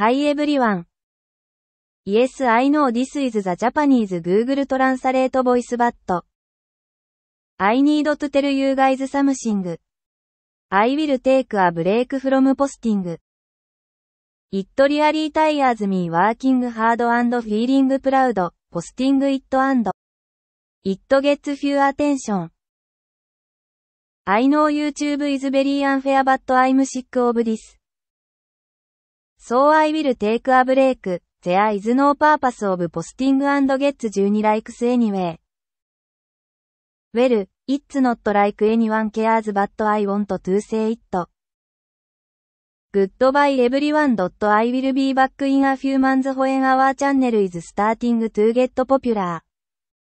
Hi everyone. Yes, I know this is the Japanese Google Translate voice but I need to tell you guys something. I will take a break from posting. It really tires me working hard and feeling proud, posting it and it gets few attention. I know YouTube is very unfair but I'm sick of this. So I will take a break. There is no purpose of posting and get s 12 likes anyway. Well, it's not like anyone cares but I want to say it. Goodbye everyone. I will be back in a few months when our channel is starting to get popular.